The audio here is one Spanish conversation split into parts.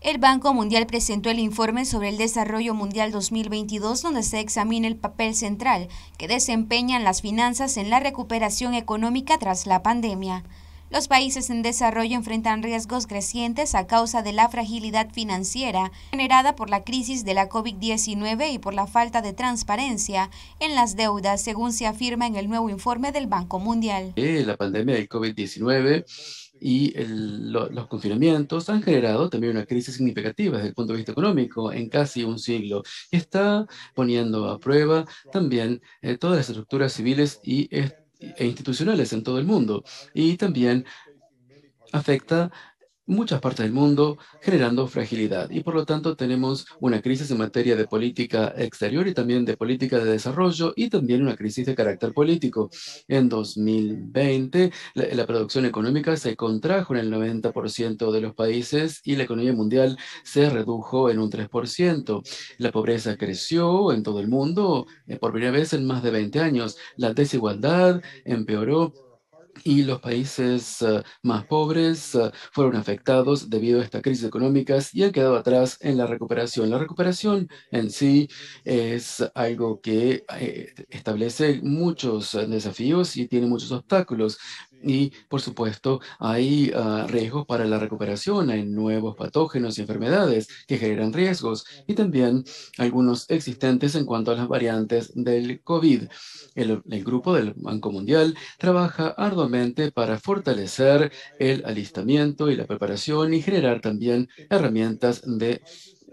El Banco Mundial presentó el informe sobre el Desarrollo Mundial 2022 donde se examina el papel central que desempeñan las finanzas en la recuperación económica tras la pandemia. Los países en desarrollo enfrentan riesgos crecientes a causa de la fragilidad financiera generada por la crisis de la COVID-19 y por la falta de transparencia en las deudas, según se afirma en el nuevo informe del Banco Mundial. Eh, la pandemia del COVID-19 y los confinamientos han generado también una crisis significativa desde el punto de vista económico en casi un siglo y está poniendo a prueba también eh, todas las estructuras civiles y estructuras e institucionales en todo el mundo y también afecta muchas partes del mundo, generando fragilidad. Y por lo tanto tenemos una crisis en materia de política exterior y también de política de desarrollo y también una crisis de carácter político. En 2020, la, producción económica se contrajo en el 90% de los países y la economía mundial se redujo en un 3%. La pobreza creció en todo el mundo eh, por primera vez en más de 20 años. La desigualdad empeoró y los países eh, más pobres eh, fueron afectados debido a esta crisis económica y han quedado atrás en la recuperación. La recuperación en sí es algo que eh, establece muchos desafíos y tiene muchos obstáculos. Y, por supuesto, hay ah, riesgos para la recuperación, hay nuevos patógenos y enfermedades que generan riesgos y también algunos existentes en cuanto a las variantes del COVID. El, el grupo del Banco Mundial trabaja arduamente para fortalecer el alistamiento y la preparación y generar también herramientas de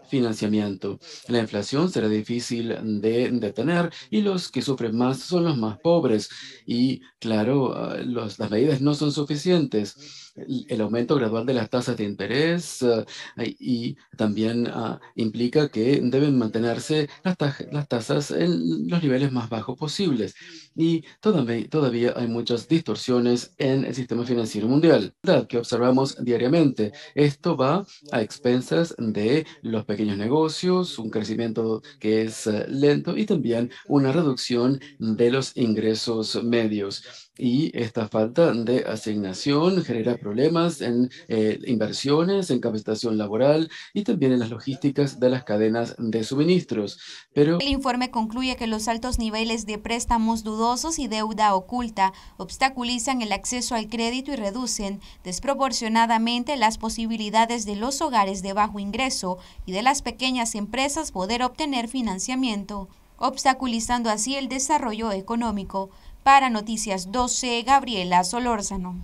financiamiento. La inflación será difícil de detener y los que sufren más son los más pobres. Y claro, ah, las medidas no son suficientes. El, aumento gradual de las tasas de interés ah, y también ah, implica que deben mantenerse las, las, tasas en los niveles más bajos posibles. Y todavía, todavía hay muchas distorsiones en el sistema financiero mundial que observamos diariamente. Esto va a expensas de los pequeños negocios, un crecimiento que es eh, lento y también una reducción de los ingresos medios. Y esta falta de asignación genera problemas en eh, inversiones, en capacitación laboral y también en las logísticas de las cadenas de suministros. Pero el informe concluye que los altos niveles de préstamos dudosos y deuda oculta obstaculizan el acceso al crédito y reducen desproporcionadamente las posibilidades de los hogares de bajo ingreso y de las pequeñas empresas poder obtener financiamiento, obstaculizando así el desarrollo económico. Para Noticias 12, Gabriela Solórzano.